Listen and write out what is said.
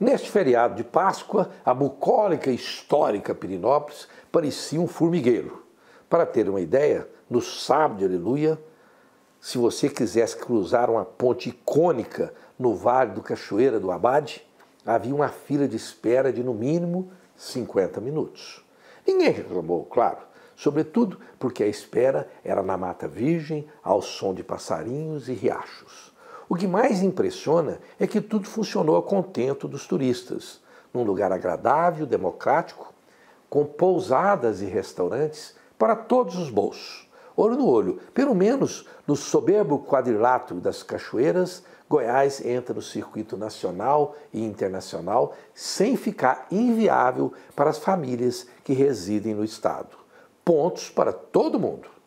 Neste feriado de Páscoa, a bucólica histórica Pirinópolis parecia um formigueiro. Para ter uma ideia, no sábado de Aleluia, se você quisesse cruzar uma ponte icônica no Vale do Cachoeira do Abade, havia uma fila de espera de no mínimo 50 minutos. Ninguém reclamou, claro, sobretudo porque a espera era na Mata Virgem, ao som de passarinhos e riachos. O que mais impressiona é que tudo funcionou a contento dos turistas, num lugar agradável, democrático, com pousadas e restaurantes para todos os bolsos. Olho no olho, pelo menos no soberbo quadrilátero das cachoeiras, Goiás entra no circuito nacional e internacional sem ficar inviável para as famílias que residem no estado. Pontos para todo mundo.